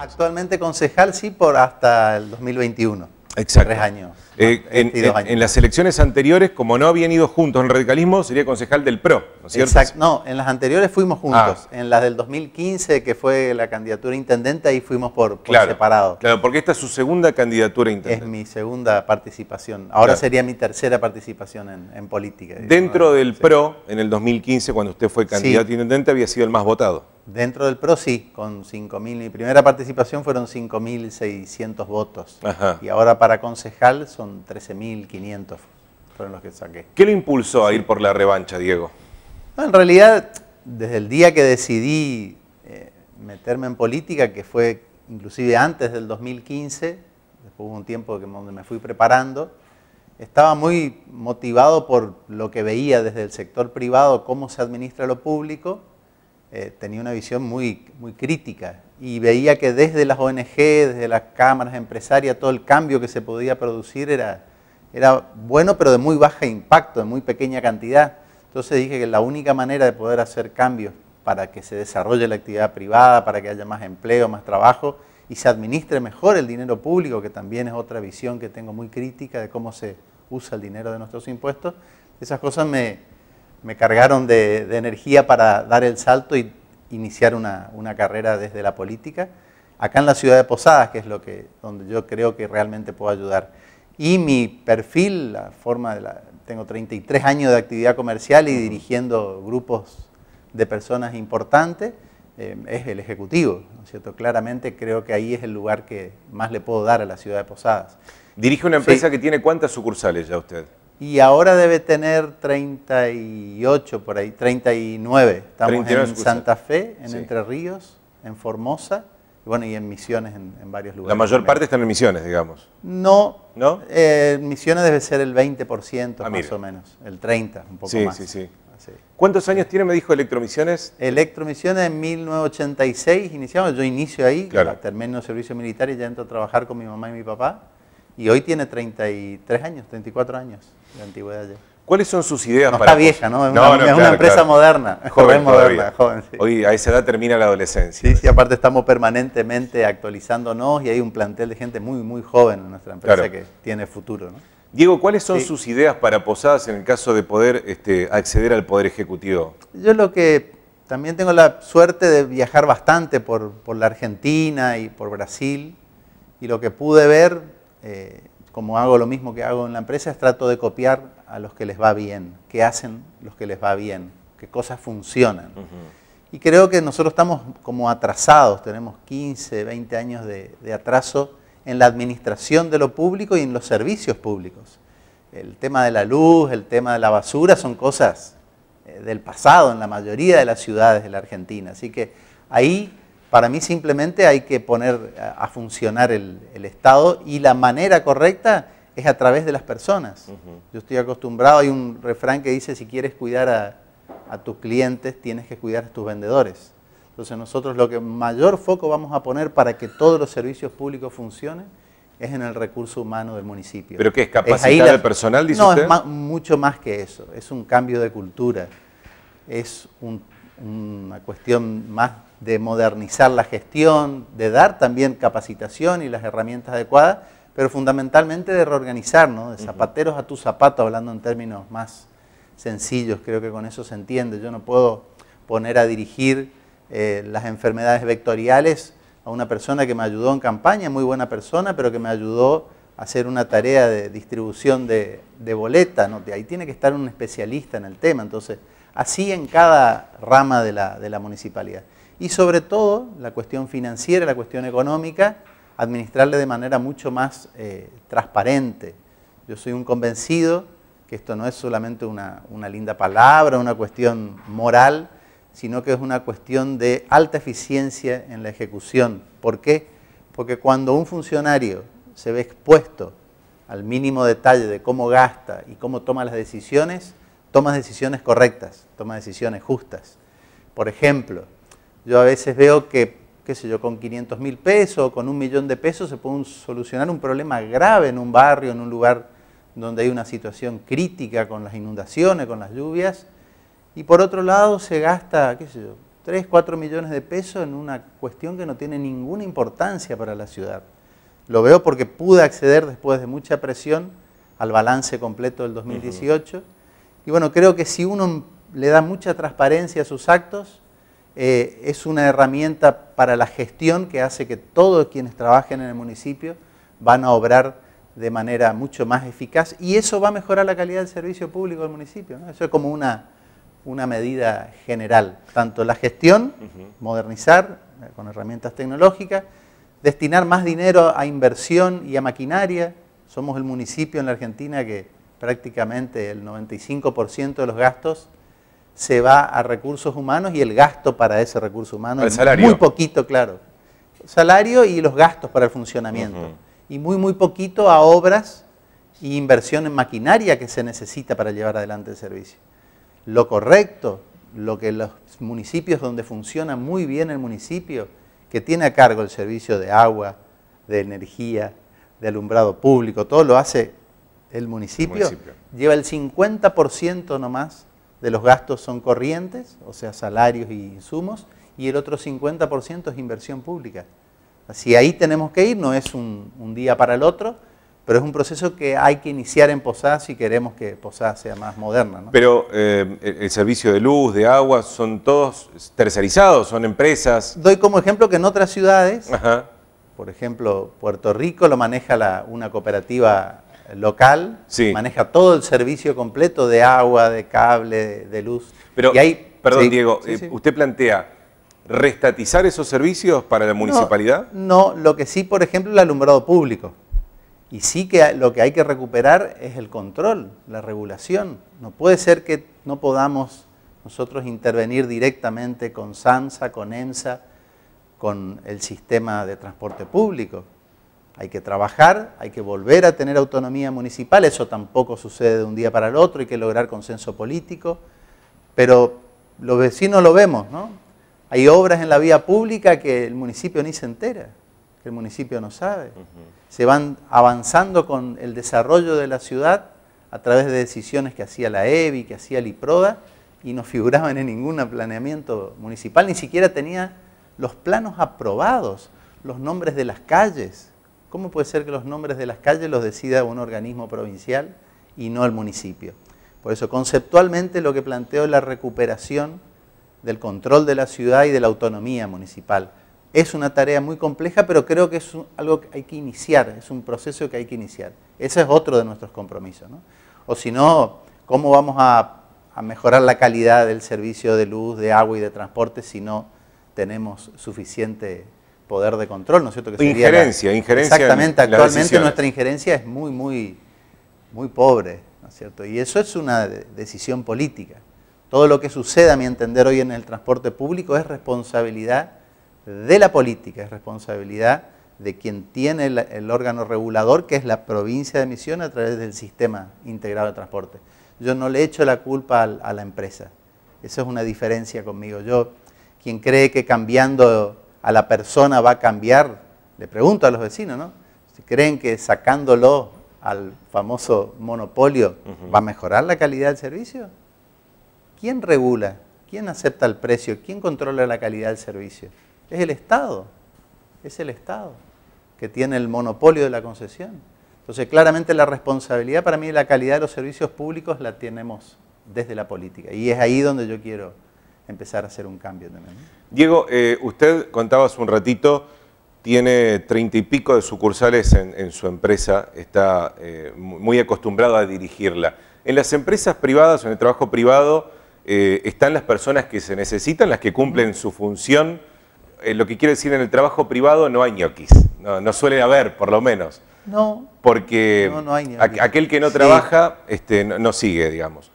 Actualmente concejal, sí, por hasta el 2021. Exacto. Tres eh, años. en, las elecciones anteriores, como no habían ido juntos en radicalismo, sería concejal del PRO, ¿no es cierto? Exacto, no, en las anteriores fuimos ah. juntos. En las del 2015, que fue la candidatura intendente, ahí fuimos por, separado. Claro, porque esta es su segunda candidatura intendente. Es mi segunda participación. Ahora sería mi tercera participación en, política. Dentro del PRO, en el 2015, cuando usted fue candidato intendente, había sido el más votado dentro del PRO sí, con 5.000, mi primera participación fueron 5.600 votos. Y ahora para concejal son 13.500 fueron los que saqué. ¿Qué lo impulsó a ir por la revancha, Diego? en realidad, desde el día que decidí eh, meterme en política, que fue inclusive antes del 2015, después hubo un tiempo que, donde me fui preparando, estaba muy motivado por lo que veía desde el sector privado, cómo se administra lo público, eh, tenía una visión muy, muy crítica y veía que desde las ONG, desde las cámaras empresarias, todo el cambio que se podía producir era, era bueno, pero de muy baja impacto, de muy pequeña cantidad. Entonces dije que la única manera de poder hacer cambios para que se desarrolle la actividad privada, para que haya más empleo, más trabajo y se administre mejor el dinero público, que también es otra visión que tengo muy crítica de cómo se usa el dinero de nuestros impuestos, esas cosas me, me cargaron de, energía para dar el salto y iniciar una, carrera desde la política, acá en la ciudad de Posadas, que es lo que, donde yo creo que realmente puedo ayudar. Y mi perfil, la forma de la, tengo 33 años de actividad comercial y dirigiendo grupos de personas importantes, eh, es el ejecutivo, cierto? Claramente creo que ahí es el lugar que más le puedo dar a la ciudad de Posadas. Dirige una empresa que tiene cuántas sucursales ya usted y ahora debe tener 38 por ahí, 39. Estamos en Santa Fe, en Entre Ríos, en Formosa, y bueno, y en Misiones en, varios lugares. La mayor parte están en Misiones, digamos. No, ¿no? Eh, misiones debe ser el 20% ah, más o menos, el 30, un poco más. Sí, sí, ¿Cuántos años tiene, me dijo, Electromisiones? Electromisiones en 1986 iniciamos, yo inicio ahí, termino servicio militar y ya entro a trabajar con mi mamá y mi papá. Y hoy tiene 33 años, 34 años antigüedad ¿Cuáles son sus ideas para.? Está vieja, ¿no? Es una, empresa moderna, joven, moderna, joven. Sí. Hoy a esa edad termina la adolescencia. Sí, sí, aparte estamos permanentemente actualizándonos y hay un plantel de gente muy, muy joven en nuestra empresa que tiene futuro, ¿no? Diego, ¿cuáles son sus ideas para Posadas en el caso de poder este, acceder al Poder Ejecutivo? Yo lo que también tengo la suerte de viajar bastante por, la Argentina y por Brasil y lo que pude ver eh, como hago lo mismo que hago en la empresa, es trato de copiar a los que les va bien, qué hacen los que les va bien, qué cosas funcionan. Y creo que nosotros estamos como atrasados, tenemos 15, 20 años de, atraso en la administración de lo público y en los servicios públicos. El tema de la luz, el tema de la basura son cosas eh, del pasado en la mayoría de las ciudades de la Argentina. Así que ahí para mí simplemente hay que poner a funcionar el, Estado y la manera correcta es a través de las personas. Yo estoy acostumbrado, hay un refrán que dice, si quieres cuidar a, tus clientes, tienes que cuidar a tus vendedores. Entonces nosotros lo que mayor foco vamos a poner para que todos los servicios públicos funcionen es en el recurso humano del municipio. ¿Pero qué es capacitar de al personal, dice no, es mucho más que eso. Es un cambio de cultura. Es una cuestión más de modernizar la gestión, de dar también capacitación y las herramientas adecuadas, pero fundamentalmente de reorganizarnos, de zapateros a tu zapato, hablando en términos más sencillos, creo que con eso se entiende. Yo no puedo poner a dirigir eh, las enfermedades vectoriales a una persona que me ayudó en campaña, muy buena persona, pero que me ayudó a hacer una tarea de distribución de, boleta. ¿no? ahí tiene que estar un especialista en el tema. Entonces, así en cada rama de la municipalidad y sobre todo la cuestión financiera, la cuestión económica, administrarle de manera mucho más eh, transparente. Yo soy un convencido que esto no es solamente una, una linda palabra, una cuestión moral, sino que es una cuestión de alta eficiencia en la ejecución. ¿Por qué? Porque cuando un funcionario se ve expuesto al mínimo detalle de cómo gasta y cómo toma las decisiones, toma decisiones correctas, toma decisiones justas. Por ejemplo, yo a veces veo que, qué sé yo, con 500 mil pesos, con un millón de pesos se puede solucionar un problema grave en un barrio, en un lugar donde hay una situación crítica con las inundaciones, con las lluvias, y por otro lado se gasta, qué sé yo, 3, 4 millones de pesos en una cuestión que no tiene ninguna importancia para la ciudad. Lo veo porque pude acceder después de mucha presión al balance completo del 2018. Y bueno, creo que si uno le da mucha transparencia a sus actos, eh, es una herramienta para la gestión que hace que todos quienes trabajen en el municipio van a obrar de manera mucho más eficaz y eso va a mejorar la calidad del servicio público del municipio. Eso es como una, una medida general, tanto la gestión, modernizar eh, con herramientas tecnológicas, destinar más dinero a inversión y a maquinaria. Somos el municipio en la Argentina que prácticamente el 95% de los gastos se va a recursos humanos y el gasto para ese recurso humano es muy poquito, claro. salario y los gastos para el funcionamiento. Y muy, muy poquito a obras e inversión en maquinaria que se necesita para llevar adelante el servicio. Lo correcto, lo que los municipios donde funciona muy bien el municipio, que tiene a cargo el servicio de agua, de energía, de alumbrado público, todo lo hace el municipio, el municipio. lleva el 50% nomás de los gastos son corrientes, o sea, salarios y insumos, y el otro 50% es inversión pública. Así ahí tenemos que ir, no es un, día para el otro, pero es un proceso que hay que iniciar en Posadas si queremos que Posadas sea más moderna. Pero eh, el servicio de luz, de agua, son todos tercerizados, son empresas. Doy como ejemplo que en otras ciudades, por ejemplo Puerto Rico lo maneja la, una cooperativa local maneja todo el servicio completo de agua, de cable, de luz. Pero, perdón Diego, eh, usted plantea restatizar esos servicios para la municipalidad? No, lo que sí, por ejemplo, el alumbrado público. Y sí que lo que hay que recuperar es el control, la regulación. No puede ser que no podamos nosotros intervenir directamente con Sansa, con EMSA, con el sistema de transporte público. Hay que trabajar, hay que volver a tener autonomía municipal, eso tampoco sucede de un día para el otro, hay que lograr consenso político, pero los vecinos lo vemos, ¿no? Hay obras en la vía pública que el municipio ni se entera, que el municipio no sabe. Se van avanzando con el desarrollo de la ciudad a través de decisiones que hacía la EBI, que hacía el IPRODA, y no figuraban en ningún planeamiento municipal, ni siquiera tenía los planos aprobados, los nombres de las calles. ¿Cómo puede ser que los nombres de las calles los decida un organismo provincial y no el municipio? Por eso, conceptualmente lo que planteo es la recuperación del control de la ciudad y de la autonomía municipal. Es una tarea muy compleja, pero creo que es algo que hay que iniciar, es un proceso que hay que iniciar. Ese es otro de nuestros compromisos. ¿no? O si no, ¿cómo vamos a mejorar la calidad del servicio de luz, de agua y de transporte si no tenemos suficiente poder de control, ¿no es cierto? Que sería injerencia, la, injerencia. Exactamente, actualmente nuestra injerencia es muy, muy, muy pobre, ¿no es cierto? Y eso es una decisión política. Todo lo que suceda, a mi entender, hoy en el transporte público es responsabilidad de la política, es responsabilidad de quien tiene el, órgano regulador, que es la provincia de Misiones a través del sistema integrado de transporte. Yo no le echo la culpa a, la empresa. Eso es una diferencia conmigo. Yo, quien cree que cambiando a la persona va a cambiar? Le pregunto a los vecinos, ¿no? Si creen que sacándolo al famoso monopolio va a mejorar la calidad del servicio. ¿Quién regula? ¿Quién acepta el precio? ¿Quién controla la calidad del servicio? Es el Estado. Es el Estado que tiene el monopolio de la concesión. Entonces, claramente la responsabilidad para mí de la calidad de los servicios públicos la tenemos desde la política. Y es ahí donde yo quiero empezar a hacer un cambio también. Diego, eh, usted contaba hace un ratito, tiene treinta y pico de sucursales en, su empresa, está eh, muy acostumbrado a dirigirla. En las empresas privadas, en el trabajo privado, eh, están las personas que se necesitan, las que cumplen su función. lo que quiere decir, en el trabajo privado no hay ñoquis, no, suele haber, por lo menos. No. Porque no, hay aquel que no trabaja este, no sigue, digamos.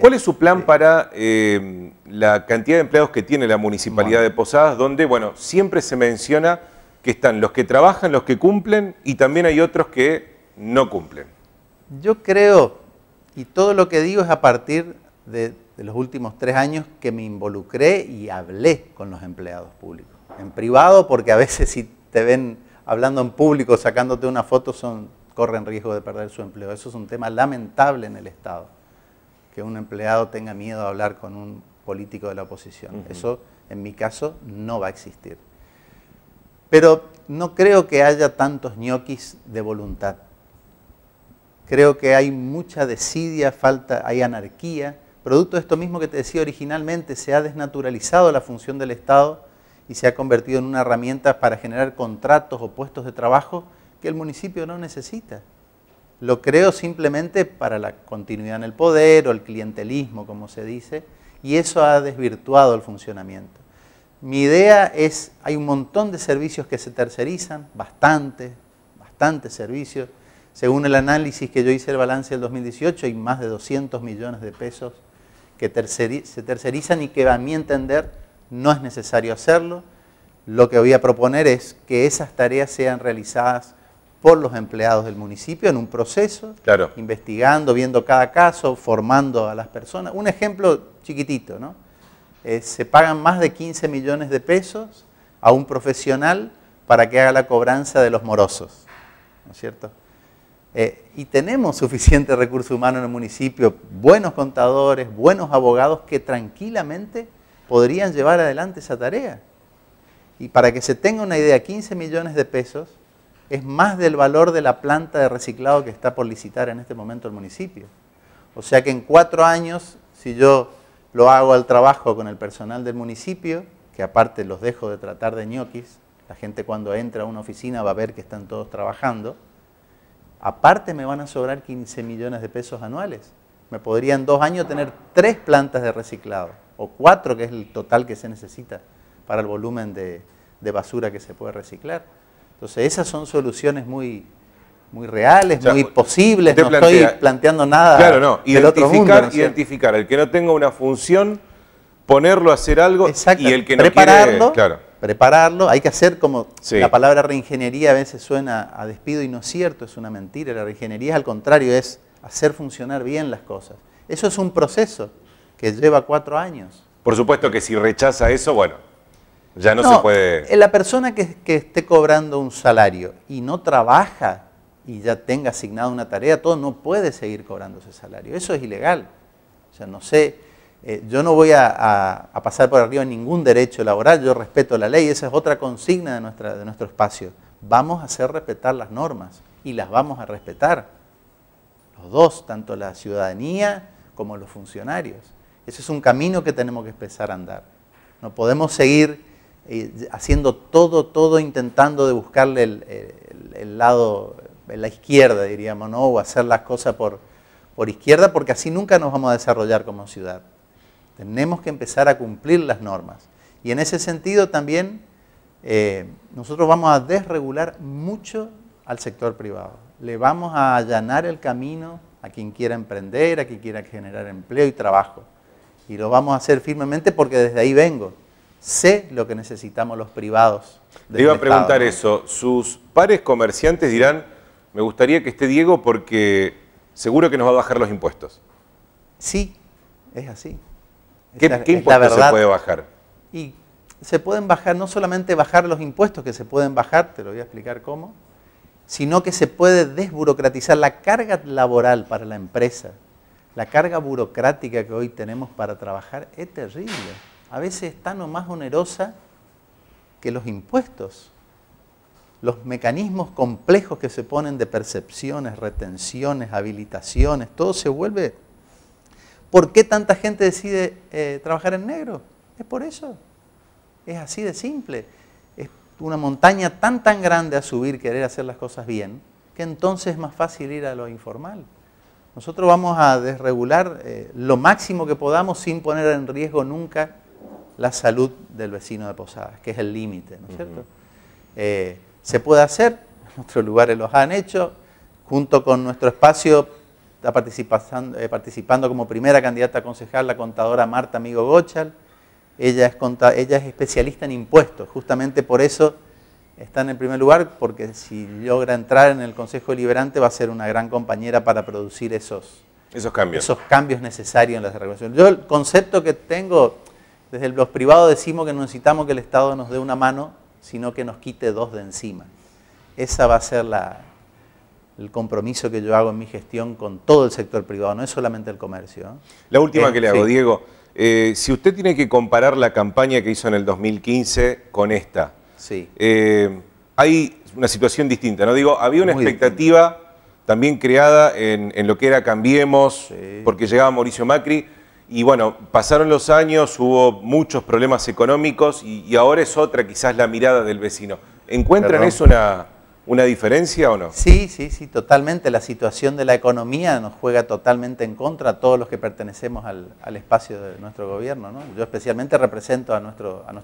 ¿Cuál es su plan para eh, la cantidad de empleados que tiene la Municipalidad de Posadas, donde, bueno, siempre se menciona que están los que trabajan, los que cumplen y también hay otros que no cumplen? Yo creo, y todo lo que digo es a partir de, los últimos tres años que me involucré y hablé con los empleados públicos. En privado, porque a veces si te ven hablando en público, sacándote una foto, son, corren riesgo de perder su empleo. Eso es un tema lamentable en el Estado que un empleado tenga miedo a hablar con un político de la oposición. Eso, en mi caso, no va a existir. Pero no creo que haya tantos ñoquis de voluntad. Creo que hay mucha desidia, falta, hay anarquía. Producto de esto mismo que te decía originalmente, se ha desnaturalizado la función del Estado y se ha convertido en una herramienta para generar contratos o puestos de trabajo que el municipio no necesita lo creo simplemente para la continuidad en el poder o el clientelismo, como se dice, y eso ha desvirtuado el funcionamiento. Mi idea es, hay un montón de servicios que se tercerizan, bastantes, bastantes servicios. Según el análisis que yo hice el balance del 2018, hay más de 200 millones de pesos que se tercerizan y que a mi entender no es necesario hacerlo. Lo que voy a proponer es que esas tareas sean realizadas por los empleados del municipio en un proceso, investigando, viendo cada caso, formando a las personas. Un ejemplo chiquitito, ¿no? Eh, se pagan más de 15 millones de pesos a un profesional para que haga la cobranza de los morosos, ¿no es cierto? Eh, y tenemos suficiente recurso humano en el municipio, buenos contadores, buenos abogados que tranquilamente podrían llevar adelante esa tarea. Y para que se tenga una idea, 15 millones de pesos es más del valor de la planta de reciclado que está por licitar en este momento el municipio. O sea que en cuatro años, si yo lo hago al trabajo con el personal del municipio, que aparte los dejo de tratar de ñoquis, la gente cuando entra a una oficina va a ver que están todos trabajando, aparte me van a sobrar 15 millones de pesos anuales. Me podría en dos años tener tres plantas de reciclado, o cuatro, que es el total que se necesita para el volumen de, de basura que se puede reciclar. Entonces esas son soluciones muy, muy reales, muy posibles, no estoy planteando nada. Claro, no, identificar, identificar, el que no tenga una función, ponerlo a hacer algo y el que no prepararlo, quiere, claro. prepararlo, hay que hacer como la palabra reingeniería a veces suena a despido y no es cierto, es una mentira, la reingeniería al contrario, es hacer funcionar bien las cosas. Eso es un proceso que lleva cuatro años. Por supuesto que si rechaza eso, bueno, ya no, se puede... Eh, la persona que, esté cobrando un salario y no trabaja y ya tenga asignada una tarea, todo, no puede seguir cobrando ese salario. Eso es ilegal. O sea, no sé, eh, yo no voy a, pasar por arriba ningún derecho laboral, yo respeto la ley, esa es otra consigna de, nuestra, de nuestro espacio. Vamos a hacer respetar las normas y las vamos a respetar. Los dos, tanto la ciudadanía como los funcionarios. Ese es un camino que tenemos que empezar a andar. No podemos seguir haciendo todo, todo, intentando de buscarle el, lado de la izquierda, diríamos, ¿no? O hacer las cosas por, por izquierda, porque así nunca nos vamos a desarrollar como ciudad. Tenemos que empezar a cumplir las normas. Y en ese sentido también eh, nosotros vamos a desregular mucho al sector privado. Le vamos a allanar el camino a quien quiera emprender, a quien quiera generar empleo y trabajo. Y lo vamos a hacer firmemente porque desde ahí vengo sé lo que necesitamos los privados. Le iba a preguntar eso. Sus pares comerciantes dirán, me gustaría que esté Diego porque seguro que nos va a bajar los impuestos. Sí, es así. ¿Qué, ¿qué impuestos se puede bajar? Y se pueden bajar, no solamente bajar los impuestos que se pueden bajar, te lo voy a explicar cómo, sino que se puede desburocratizar la carga laboral para la empresa. La carga burocrática que hoy tenemos para trabajar es terrible a veces es tan o más onerosa que los impuestos, los mecanismos complejos que se ponen de percepciones, retenciones, habilitaciones, todo se vuelve... ¿Por qué tanta gente decide eh, trabajar en negro? Es por eso. Es así de simple. Es una montaña tan, tan grande a subir, querer hacer las cosas bien, que entonces es más fácil ir a lo informal. Nosotros vamos a desregular eh, lo máximo que podamos sin poner en riesgo nunca la salud del vecino de Posadas, que es el límite, ¿no es cierto? Eh, se puede hacer, en otros lugares los han hecho, junto con nuestro espacio está participando, eh, como primera candidata a concejal la contadora Marta Amigo Gochal, ella es, ella es especialista en impuestos, justamente por eso está en el primer lugar, porque si logra entrar en el Consejo Deliberante va a ser una gran compañera para producir esos, esos cambios. Esos cambios necesarios en las regulaciones. Yo el concepto que tengo desde los privados decimos que no necesitamos que el Estado nos dé una mano, sino que nos quite dos de encima. Esa va a ser el compromiso que yo hago en mi gestión con todo el sector privado, no es solamente el comercio. ¿eh? La última eh, que le hago, Diego. Eh, si usted tiene que comparar la campaña que hizo en el 2015 con esta, sí. hay una situación distinta, ¿no? Digo, había una expectativa también creada en, lo que era Cambiemos, porque llegaba Mauricio Macri. Y bueno, pasaron los años, hubo muchos problemas económicos y, ahora es otra quizás la mirada del vecino. ¿Encuentran eso una, una diferencia o no? Sí, sí, sí, totalmente. La situación de la economía nos juega totalmente en contra a todos los que pertenecemos al, al espacio de nuestro gobierno. ¿no? Yo especialmente represento a nuestro, a nuestro